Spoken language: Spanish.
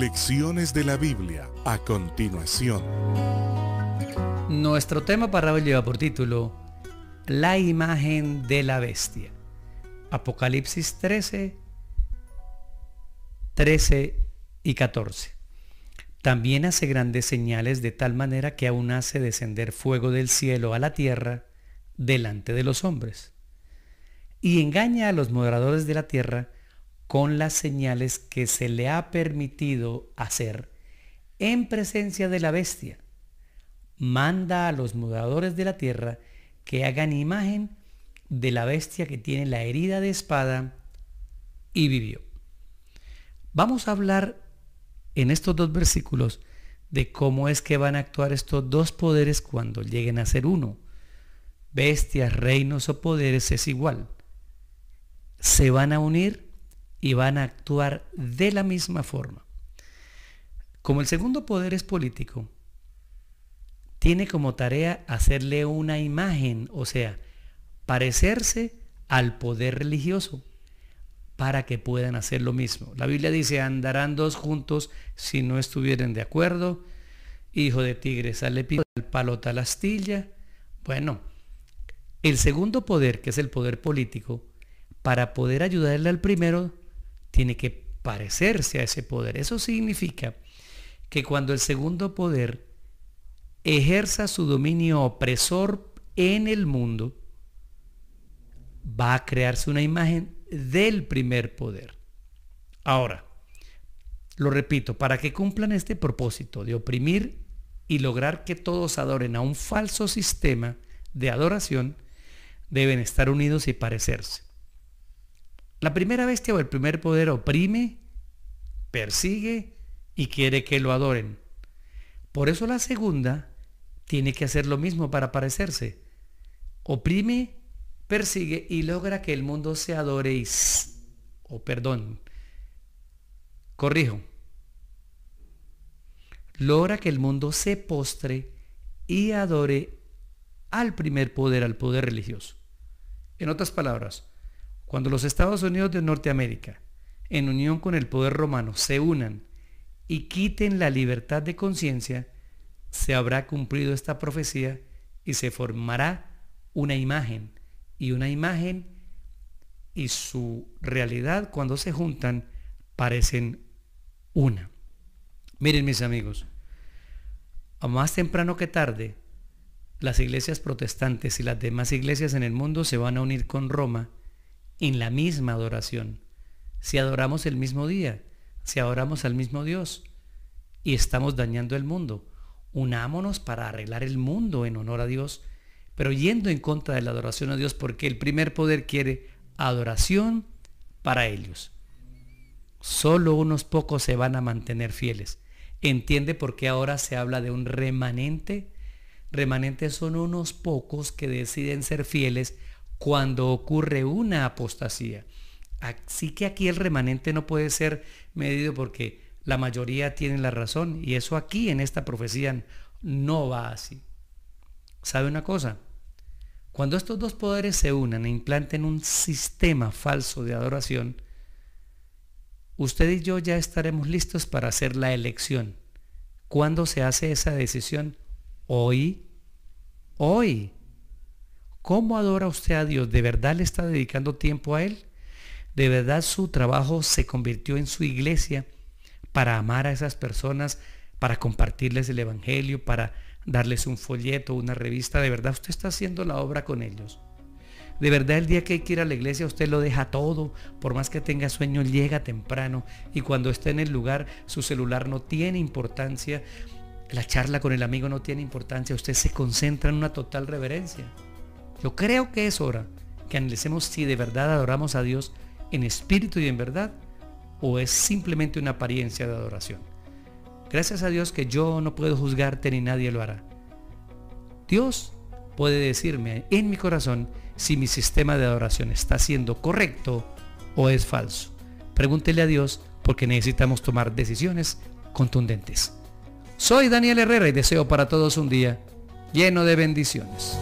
Lecciones de la Biblia a continuación. Nuestro tema para hoy lleva por título La imagen de la bestia. Apocalipsis 13, 13 y 14. También hace grandes señales de tal manera que aún hace descender fuego del cielo a la tierra delante de los hombres. Y engaña a los moderadores de la tierra con las señales que se le ha permitido hacer en presencia de la bestia. Manda a los mudadores de la tierra que hagan imagen de la bestia que tiene la herida de espada y vivió. Vamos a hablar en estos dos versículos de cómo es que van a actuar estos dos poderes cuando lleguen a ser uno. Bestias, reinos o poderes es igual. Se van a unir y van a actuar de la misma forma. Como el segundo poder es político, tiene como tarea hacerle una imagen, o sea, parecerse al poder religioso para que puedan hacer lo mismo. La Biblia dice, andarán dos juntos si no estuvieren de acuerdo. Hijo de tigre, sale al palo tal astilla. Bueno, el segundo poder, que es el poder político, para poder ayudarle al primero, tiene que parecerse a ese poder. Eso significa que cuando el segundo poder ejerza su dominio opresor en el mundo, va a crearse una imagen del primer poder. Ahora, lo repito, para que cumplan este propósito de oprimir y lograr que todos adoren a un falso sistema de adoración, deben estar unidos y parecerse. La primera bestia o el primer poder oprime, persigue y quiere que lo adoren. Por eso la segunda tiene que hacer lo mismo para parecerse. Oprime, persigue y logra que el mundo se adore y... O perdón, corrijo. Logra que el mundo se postre y adore al primer poder, al poder religioso. En otras palabras, cuando los Estados Unidos de Norteamérica, en unión con el poder romano, se unan y quiten la libertad de conciencia, se habrá cumplido esta profecía y se formará una imagen. Y una imagen y su realidad cuando se juntan parecen una. Miren mis amigos, a más temprano que tarde, las iglesias protestantes y las demás iglesias en el mundo se van a unir con Roma en la misma adoración. Si adoramos el mismo día, si adoramos al mismo Dios y estamos dañando el mundo, unámonos para arreglar el mundo en honor a Dios, pero yendo en contra de la adoración a Dios porque el primer poder quiere adoración para ellos. Solo unos pocos se van a mantener fieles. ¿Entiende por qué ahora se habla de un remanente? Remanentes son unos pocos que deciden ser fieles cuando ocurre una apostasía. Así que aquí el remanente no puede ser medido porque la mayoría tiene la razón y eso aquí en esta profecía no va así. ¿Sabe una cosa? Cuando estos dos poderes se unan e implanten un sistema falso de adoración, usted y yo ya estaremos listos para hacer la elección. ¿Cuándo se hace esa decisión? Hoy. Hoy. ¿Cómo adora usted a Dios? ¿De verdad le está dedicando tiempo a Él? ¿De verdad su trabajo se convirtió en su iglesia para amar a esas personas, para compartirles el Evangelio, para darles un folleto, una revista? ¿De verdad usted está haciendo la obra con ellos? De verdad el día que hay que ir a la iglesia usted lo deja todo, por más que tenga sueño llega temprano y cuando está en el lugar su celular no tiene importancia, la charla con el amigo no tiene importancia, usted se concentra en una total reverencia. Yo creo que es hora que analicemos si de verdad adoramos a Dios en espíritu y en verdad o es simplemente una apariencia de adoración. Gracias a Dios que yo no puedo juzgarte ni nadie lo hará. Dios puede decirme en mi corazón si mi sistema de adoración está siendo correcto o es falso. Pregúntele a Dios porque necesitamos tomar decisiones contundentes. Soy Daniel Herrera y deseo para todos un día lleno de bendiciones.